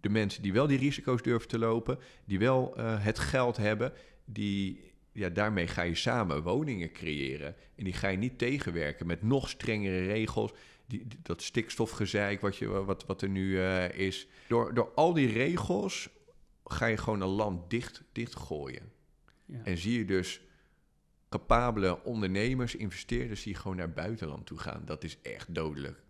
de mensen die wel die risico's durven te lopen, die wel eh, het geld hebben, die, ja, daarmee ga je samen woningen creëren. En die ga je niet tegenwerken met nog strengere regels. Die, dat stikstofgezeik wat, je, wat, wat er nu eh, is. Door, door al die regels ga je gewoon een land dicht, dicht gooien. Ja. En zie je dus capabele ondernemers, investeerders die gewoon naar buitenland toe gaan. Dat is echt dodelijk.